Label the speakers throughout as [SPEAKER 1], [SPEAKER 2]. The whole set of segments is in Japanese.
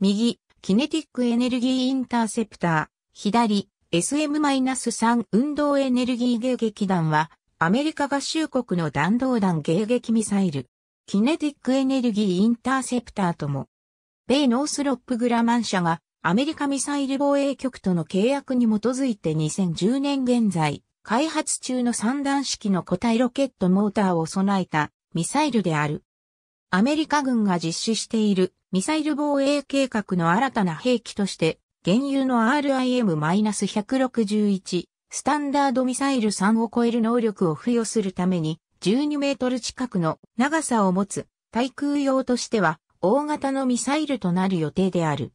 [SPEAKER 1] 右、
[SPEAKER 2] キネティックエネルギーインターセプター、左、SM-3 運動エネルギー迎撃弾は、アメリカ合衆国の弾道弾迎撃ミサイル、キネティックエネルギーインターセプターとも、米ノースロップグラマン社がアメリカミサイル防衛局との契約に基づいて2010年現在、開発中の三段式の固体ロケットモーターを備えたミサイルである。アメリカ軍が実施しているミサイル防衛計画の新たな兵器として、原油の RIM-161 スタンダードミサイル3を超える能力を付与するために、12メートル近くの長さを持つ対空用としては大型のミサイルとなる予定である。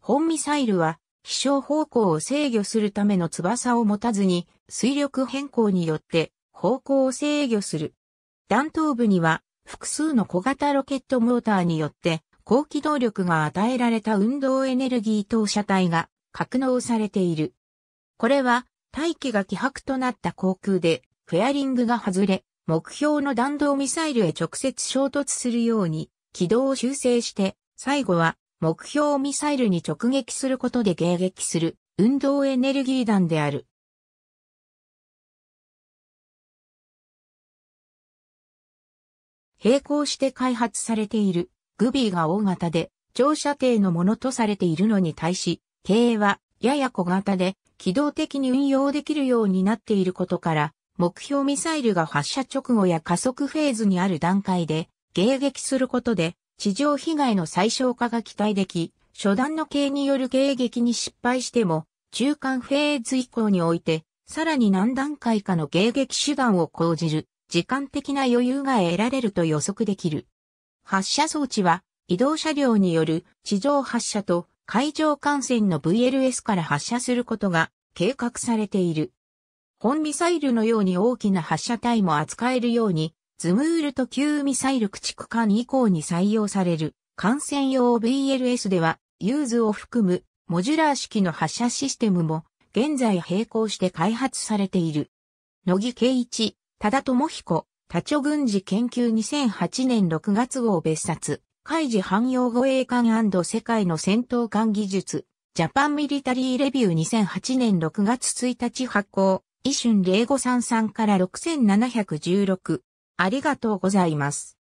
[SPEAKER 2] 本ミサイルは飛翔方向を制御するための翼を持たずに水力変更によって方向を制御する。弾頭部には複数の小型ロケットモーターによって高機動力が与えられた運動エネルギー投射体が格納されている。これは大気が希薄となった航空でフェアリングが外れ、目標の弾道ミサイルへ直接衝突するように軌道を修正して最後は目標ミサイルに直撃することで迎撃する運動エネルギー弾である。並行して開発されているグビーが大型で長射程のものとされているのに対し、軽はやや小型で機動的に運用できるようになっていることから、目標ミサイルが発射直後や加速フェーズにある段階で迎撃することで地上被害の最小化が期待でき、初段の系による迎撃に失敗しても、中間フェーズ以降において、さらに何段階かの迎撃手段を講じる時間的な余裕が得られると予測できる。発射装置は移動車両による地上発射と海上艦船の VLS から発射することが計画されている。本ミサイルのように大きな発射体も扱えるように、ズムールと旧ミサイル駆逐艦以降に採用される艦船用 VLS では、ユーズを含むモジュラー式の発射システムも現在並行して開発されている。乃木圭一、多田智彦、多著軍事研究2008年6月号別冊、海事汎用護衛艦世界の戦闘艦技術、ジャパンミリタリーレビュー2008年6月1日発行、イ春ュン0533から6716。ありがとうございま
[SPEAKER 1] す。